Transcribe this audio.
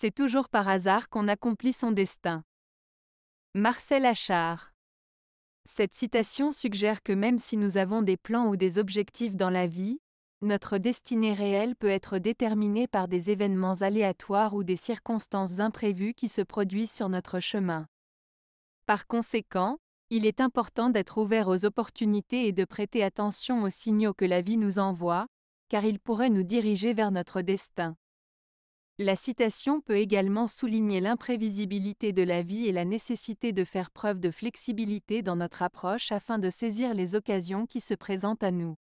C'est toujours par hasard qu'on accomplit son destin. Marcel Achard. Cette citation suggère que même si nous avons des plans ou des objectifs dans la vie, notre destinée réelle peut être déterminée par des événements aléatoires ou des circonstances imprévues qui se produisent sur notre chemin. Par conséquent, il est important d'être ouvert aux opportunités et de prêter attention aux signaux que la vie nous envoie, car ils pourraient nous diriger vers notre destin. La citation peut également souligner l'imprévisibilité de la vie et la nécessité de faire preuve de flexibilité dans notre approche afin de saisir les occasions qui se présentent à nous.